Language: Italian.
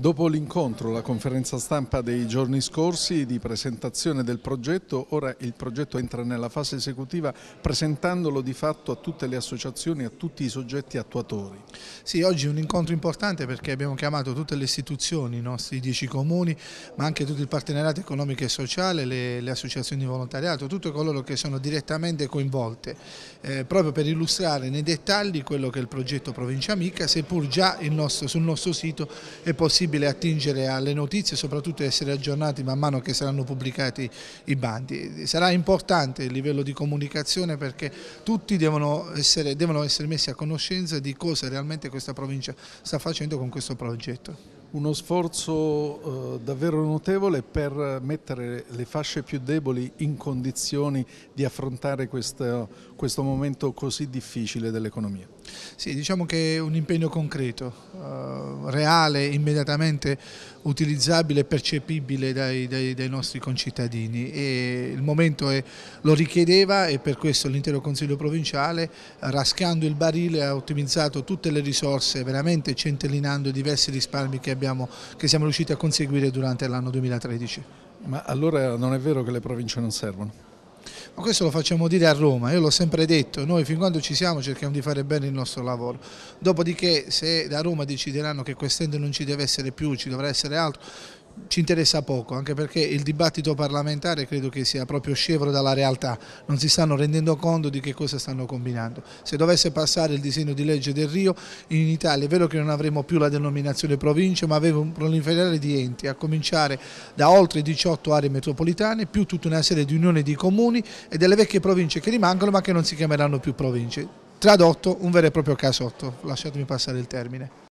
Dopo l'incontro, la conferenza stampa dei giorni scorsi di presentazione del progetto, ora il progetto entra nella fase esecutiva presentandolo di fatto a tutte le associazioni, a tutti i soggetti attuatori. Sì, oggi è un incontro importante perché abbiamo chiamato tutte le istituzioni, i nostri dieci comuni, ma anche tutto il partenariato economico e sociale, le, le associazioni di volontariato, tutti coloro che sono direttamente coinvolte, eh, proprio per illustrare nei dettagli quello che è il progetto Provincia Amica, seppur già nostro, sul nostro sito è possibile possibile attingere alle notizie e soprattutto essere aggiornati man mano che saranno pubblicati i bandi. Sarà importante il livello di comunicazione perché tutti devono essere, devono essere messi a conoscenza di cosa realmente questa provincia sta facendo con questo progetto uno sforzo eh, davvero notevole per mettere le fasce più deboli in condizioni di affrontare questo, questo momento così difficile dell'economia. Sì, diciamo che è un impegno concreto, uh, reale, immediatamente utilizzabile e percepibile dai, dai, dai, nostri concittadini. E il momento è, lo richiedeva e per questo l'intero Consiglio provinciale, raschiando il barile, ha ottimizzato tutte le risorse, veramente centellinando i diversi risparmi che, abbiamo, che siamo riusciti a conseguire durante l'anno 2013. Ma allora non è vero che le province non servono? ma questo lo facciamo dire a Roma, io l'ho sempre detto, noi fin quando ci siamo cerchiamo di fare bene il nostro lavoro, dopodiché se da Roma decideranno che quest'ente non ci deve essere più, ci dovrà essere altro, ci interessa poco, anche perché il dibattito parlamentare credo che sia proprio scevro dalla realtà, non si stanno rendendo conto di che cosa stanno combinando. Se dovesse passare il disegno di legge del Rio, in Italia è vero che non avremo più la denominazione province, ma avremo un proliferare di enti, a cominciare da oltre 18 aree metropolitane, più tutta una serie di unioni di comuni e delle vecchie province che rimangono ma che non si chiameranno più province. Tradotto, un vero e proprio casotto, lasciatemi passare il termine.